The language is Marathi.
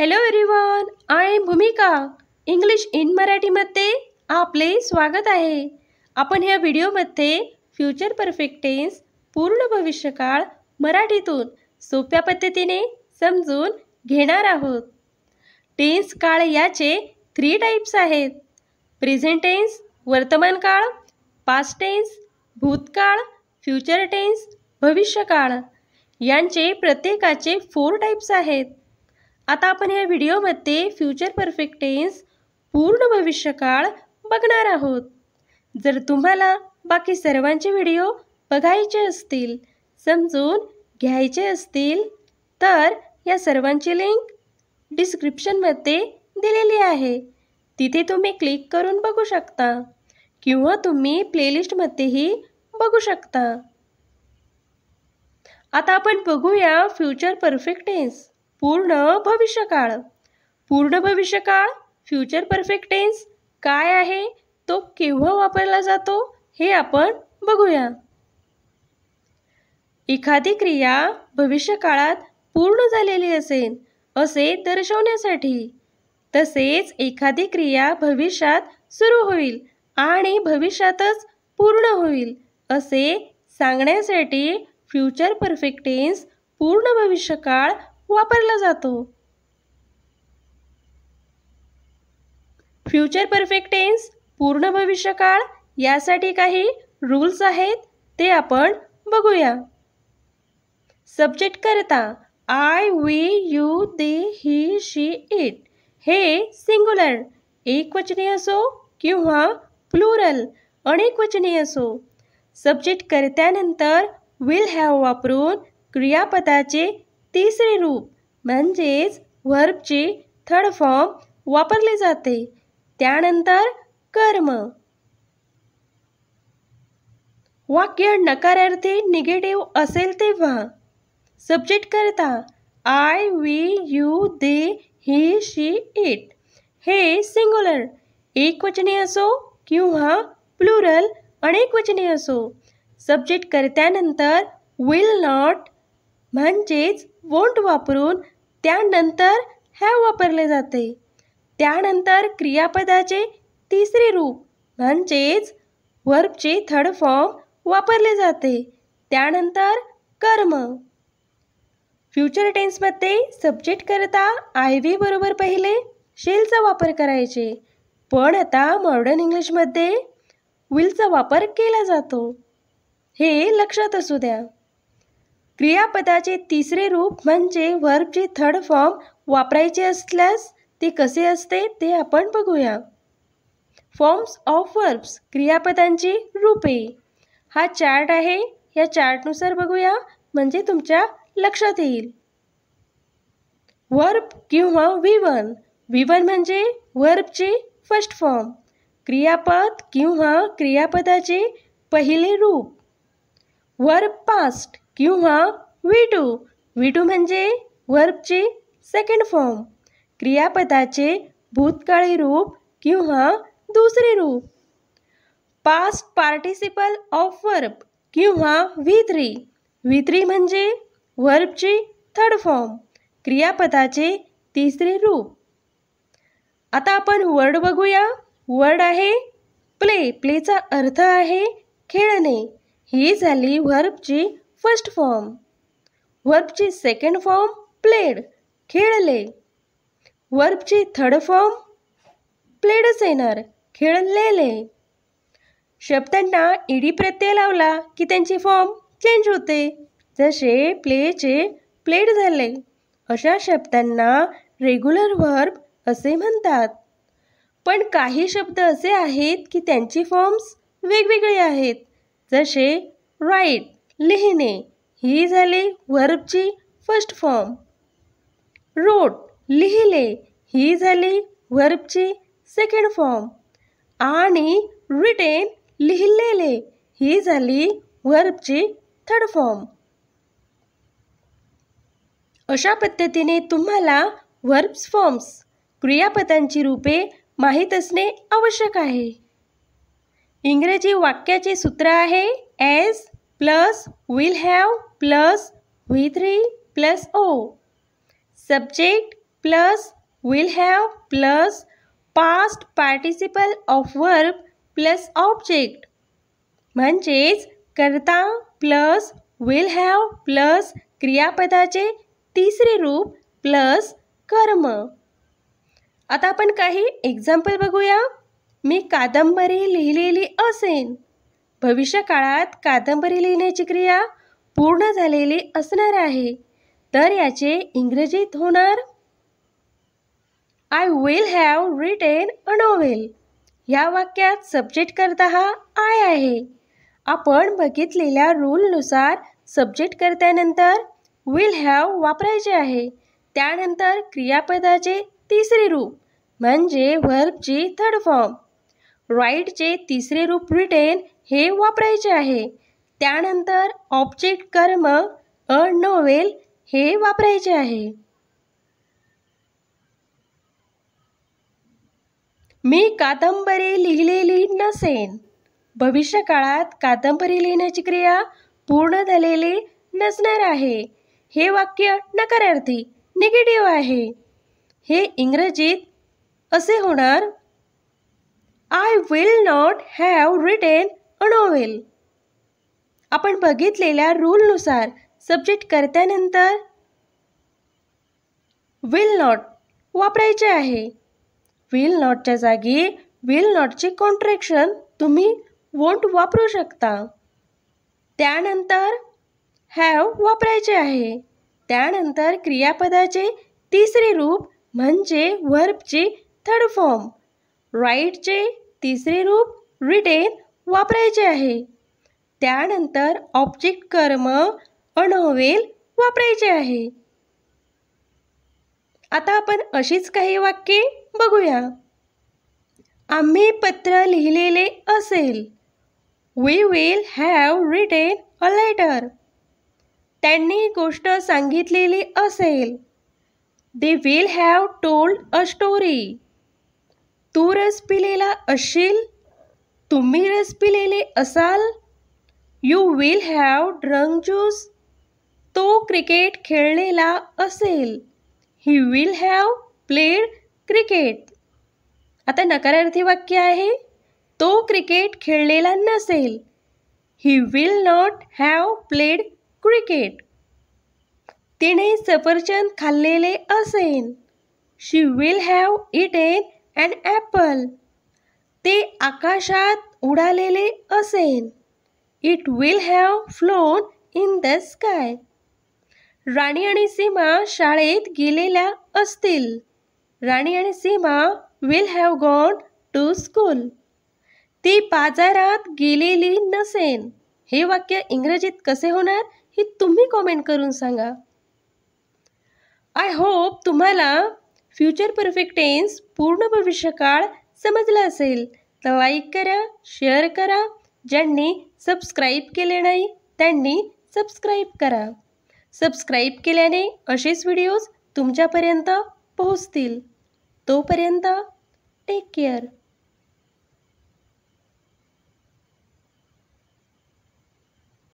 hello everyone I am Bhumika English in मराठीमध्ये आपले स्वागत आहे आपण ह्या व्हिडिओमध्ये फ्युचर परफेक्ट टेन्स पूर्ण भविष्यकाळ मराठीतून सोप्या पद्धतीने समजून घेणार आहोत टेन्स काळ याचे थ्री टाईप्स आहेत प्रेझेंट टेन्स वर्तमान काळ पास्ट टेन्स भूतकाळ फ्युचर टेन्स भविष्यकाळ यांचे प्रत्येकाचे फोर टाईप्स आहेत आता आपण या व्हिडिओमध्ये फ्युचर परफेक्ट टेन्स पूर्ण भविष्यकाळ बघणार आहोत जर तुम्हाला बाकी सर्वांचे व्हिडिओ बघायचे असतील समजून घ्यायचे असतील तर या सर्वांची लिंक डिस्क्रिप्शनमध्ये दिलेली आहे तिथे तुम्ही क्लिक करून बघू शकता किंवा तुम्ही प्लेलिस्टमध्येही बघू शकता आता आपण बघूया फ्युचर परफेक्ट टेन्स पूर्ण भविष्यकाळ पूर्ण भविष्यकाळ फ्युचर परफेक्ट टेन्स काय आहे तो केव्हा वापरला जातो हे आपण बघूया एखादी क्रिया भविष्यकाळात पूर्ण झालेली असेल असे दर्शवण्यासाठी तसेच एखादी क्रिया भविष्यात सुरू होईल आणि भविष्यातच पूर्ण होईल असे सांगण्यासाठी फ्युचर परफेक्ट पूर्ण भविष्यकाळ वापरला जातो फ्युचर परफेक्ट टेन्स पूर्ण भविष्यकाळ यासाठी काही रूल्स आहेत ते आपण बघूया सब्जेक्ट करता I we you they he she it हे सिंगुलर एकवचनी असो किंवा प्लुरल अनेक अनेकवचनी असो सब्जेक्ट करत्यानंतर विल हॅव वापरून क्रियापदाचे तिसरे रूप म्हणजेच व्हर्बचे थर्ड फॉर्म वापरले जाते त्यानंतर कर्म वाक्य नकारार्थी निगेटिव्ह असेल तेव्हा सब्जेक्ट करता I we you they he she it हे सिंग्युलर वचने असो किंवा प्लुरल अनेक वचने असो सब्जेक्ट करत्यानंतर विल नॉट म्हणजेच वोंट वापरून त्यानंतर हॅव वापरले जाते त्यानंतर क्रियापदाचे तिसरे रूप म्हणजेच वर्बचे थर्ड फॉर्म वापरले जाते त्यानंतर कर्म फ्युचर टेन्समध्ये सब्जेक्ट करता आय व्ही बरोबर पहिले शेलचा वापर करायचे पण आता मॉडर्न इंग्लिशमध्ये विलचा वापर केला जातो हे लक्षात असू द्या क्रियापदाचे तिसरे रूप म्हणजे व्हर्बचे थर्ड फॉर्म वापरायचे असल्यास ते कसे असते ते आपण बघूया फॉर्म्स ऑफ वर्ब्स क्रियापदांची रूपे हा चार्ट आहे या चार्टनुसार बघूया म्हणजे तुमच्या लक्षात येईल वर्ब किंवा विवन विवन म्हणजे वर्बचे फर्स्ट फॉर्म क्रियापद किंवा क्रियापदाचे पहिले रूप वर्ब पास्ट किंवा वी टू वी टू म्हणजे वर्बचे सेकंड फॉर्म क्रियापदाचे भूतकाळी रूप किंवा दुसरे रूप पास्ट पार्टिसिपल ऑफ वर्ब किंवा व्ही थ्री व्ही थ्री म्हणजे वर्बचे थर्ड फॉर्म क्रियापदाचे तिसरे रूप आता आपण वर्ड बघूया वर्ड आहे प्ले प्लेचा अर्थ आहे खेळणे ही झाली व्हर्बची फर्स्ट फॉर्म व्हर्बची सेकंड फॉर्म प्लेड खेळले व्हर्बची थर्ड फॉर्म प्लेड सेनर खेळलेले शब्दांना ईडी प्रत्यय लावला की त्यांची फॉर्म चेंज होते जसे प्लेचे प्लेड झाले अशा शब्दांना रेग्युलर व्हर्ब असे म्हणतात पण काही शब्द असे आहेत की त्यांची फॉर्म्स वेगवेगळे आहेत जसे राईट लिहिणे ही झाली व्हर्बची फर्स्ट फॉर्म रोट लिहिले ही झाली वर्बची सेकंड फॉर्म आणि रिटेन लिहिलेले ही झाली वर्बची थर्ड फॉर्म अशा पद्धतीने तुम्हाला वर्ब्स फॉर्म्स क्रियापदांची रूपे माहीत असणे आवश्यक आहे इंग्रजी वाक्याचे सूत्र आहे S plus will have plus V three plus O subject plus will have plus past participle of verb plus object म्हणजेच कर्ता प्लस विल हॅव प्लस क्रियापदाचे तिसरे रूप प्लस कर्म आता आपण काही एक्झाम्पल बघूया मी कादंबरी लिहिलेली असेन भविष्यकाळात कादंबरी लिहिण्याची क्रिया पूर्ण झालेली असणार आहे तर याचे इंग्रजीत होणार I will have written a novel या वाक्यात सब्जेक्ट करता हा आय आहे आपण बघितलेल्या रूलनुसार सब्जेक्ट करत्यानंतर विल हॅव वापरायचे आहे त्यानंतर क्रियापदाचे तिसरे रूप म्हणजे व्हर्बची थर्ड फॉर्म राईटचे तिसरे रूप रिटेन हे वापरायचे आहे त्यानंतर ऑब्जेक्ट कर्म अ नोवेल हे वापरायचे आहे मी कादंबरी लिहिलेली नसेन भविष्यकाळात कादंबरी लिहिण्याची क्रिया पूर्ण झालेली नसणार आहे हे वाक्य नकारार्थी निगेटिव्ह आहे हे इंग्रजीत असे होणार I will not have written a novel आपण बघितलेल्या रूलनुसार सब्जेक्ट करत्यानंतर विल नॉट वापरायचे आहे विल नॉटच्या जागी विल नॉटचे कॉन्ट्रॅक्शन तुम्ही वोंट वापरू शकता त्यानंतर हॅव वापरायचे आहे त्यानंतर क्रियापदाचे तिसरे रूप म्हणजे व्हर्बचे थर्ड फॉर्म राईटचे तिसरे रूप रिटेन वापरायचे आहे त्यानंतर ऑब्जेक्ट कर्म अनोवेल वापरायचे आहे आता आपण अशीच काही वाक्ये बघूया आम्ही पत्र लिहिलेले असेल we will have written a letter त्यांनी गोष्ट सांगितलेली असेल they will have told a story तू रस पिलेला असशील तुम्ही रस पिलेले असाल you will have drunk juice तो क्रिकेट खेळलेला असेल he will have played cricket आता नकारार्थी वाक्य आहे तो क्रिकेट खेळलेला नसेल he will not have played cricket तिने सफरचंद खाल्लेले असेल she will have eaten an apple ते आकाशात उडालेले असेल it will have flown in the sky Rani आणि सीमा शाळेत गेलेल्या असतील राणी आणि Seema will have gone to school ती बाजारात गेलेली नसेन हे वाक्य इंग्रजीत कसे होणार हे तुम्ही कॉमेंट करून सांगा आय होप तुम्हाला फ्युचर परफेक्ट टेन्स पूर्ण भविष्यकाळ समजला असेल तर लाईक करा शेअर करा ज्यांनी सबस्क्राईब केले नाही त्यांनी सबस्क्राईब करा सबस्क्राईब केल्याने असेच व्हिडिओज तुमच्यापर्यंत पोहोचतील तोपर्यंत टेक केअर